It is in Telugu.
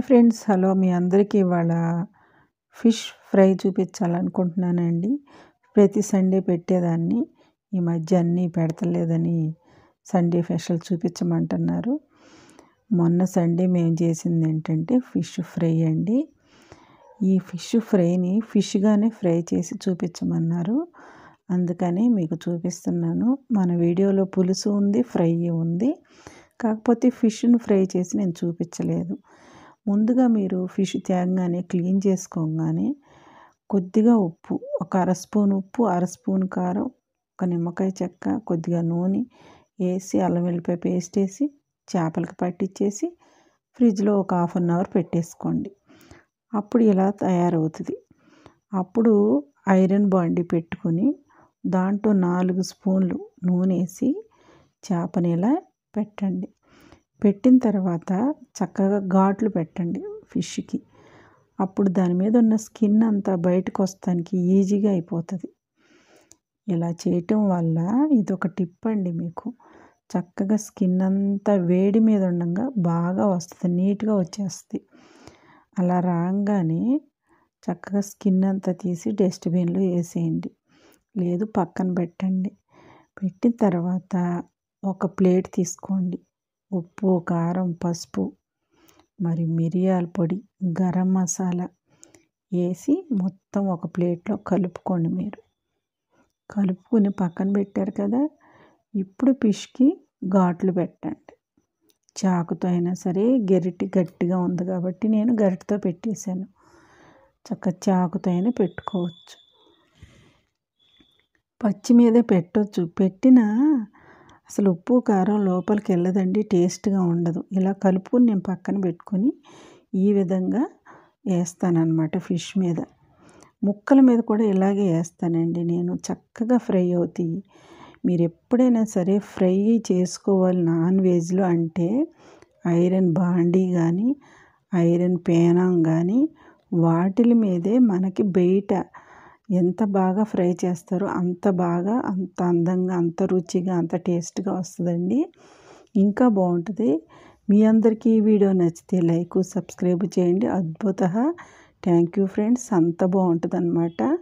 హాయ్ ఫ్రెండ్స్ హలో మీ అందరికీ ఇవాళ ఫిష్ ఫ్రై చూపించాలనుకుంటున్నానండి ప్రతి సండే పెట్టేదాన్ని ఈ మధ్య అన్నీ పెడతలేదని సండే స్పెషల్ చూపించమంటున్నారు మొన్న సండే మేము చేసింది ఏంటంటే ఫిష్ ఫ్రై అండి ఈ ఫిష్ ఫ్రైని ఫిష్గానే ఫ్రై చేసి చూపించమన్నారు అందుకని మీకు చూపిస్తున్నాను మన వీడియోలో పులుసు ఉంది ఫ్రై ఉంది కాకపోతే ఫిష్ను ఫ్రై చేసి నేను చూపించలేదు ముందుగా మీరు ఫిష్ తేగానే క్లీన్ చేసుకోగానే కొద్దిగా ఉప్పు ఒక అర స్పూన్ ఉప్పు అర స్పూన్ కారం ఒక నిమ్మకాయ చెక్క కొద్దిగా నూనె వేసి అల్లం వెల్లిపాయ పేస్ట్ వేసి చేపలకి పట్టించేసి ఫ్రిడ్జ్లో ఒక హాఫ్ అన్ అవర్ పెట్టేసుకోండి అప్పుడు ఇలా తయారవుతుంది అప్పుడు ఐరన్ బాండి పెట్టుకొని దాంట్లో నాలుగు స్పూన్లు నూనె వేసి చేపని ఇలా పెట్టండి పెట్టిన తర్వాత చక్కగా ఘాట్లు పెట్టండి ఫిష్కి అప్పుడు దాని మీద ఉన్న స్కిన్ అంతా బయటకు వస్తానికి ఈజీగా అయిపోతుంది ఇలా చేయటం వల్ల ఇదొక టిప్ అండి మీకు చక్కగా స్కిన్ అంతా వేడి మీద ఉండగా బాగా వస్తుంది నీట్గా వచ్చేస్తుంది అలా రాగానే చక్కగా స్కిన్ అంతా తీసి డస్ట్బిన్లో వేసేయండి లేదు పక్కన పెట్టండి పెట్టిన తర్వాత ఒక ప్లేట్ తీసుకోండి ఉప్పు కారం పసుపు మరి మిరియాల పొడి గరం మసాలా వేసి మొత్తం ఒక ప్లేట్లో కలుపుకోండి మీరు కలుపుకొని పక్కన పెట్టారు కదా ఇప్పుడు ఫిష్కి ఘాట్లు పెట్టండి చాకుతో అయినా సరే గెరిటి గట్టిగా ఉంది కాబట్టి నేను గరిటితో పెట్టేశాను చక్క చాకుతో అయినా పెట్టుకోవచ్చు పచ్చి మీద పెట్టవచ్చు పెట్టినా అసలు ఉప్పు కారం లోపలికి వెళ్ళదండి టేస్ట్గా ఉండదు ఇలా కలుపుని నేను పక్కన పెట్టుకొని ఈ విధంగా వేస్తానన్నమాట ఫిష్ మీద ముక్కల మీద కూడా ఇలాగే వేస్తానండి నేను చక్కగా ఫ్రై అవుతాయి మీరు ఎప్పుడైనా సరే ఫ్రై చేసుకోవాలి నాన్ వెజ్లో అంటే ఐరన్ బాండీ కానీ ఐరన్ పేనం కానీ వాటిల మీదే మనకి బయట ఎంత బాగా ఫ్రై చేస్తారో అంత బాగా అంత అందంగా అంత రుచిగా అంత టేస్ట్గా వస్తుందండి ఇంకా బాగుంటుంది మీ అందరికీ ఈ వీడియో నచ్చితే లైక్ సబ్స్క్రైబ్ చేయండి అద్భుత థ్యాంక్ యూ ఫ్రెండ్స్ అంత బాగుంటుంది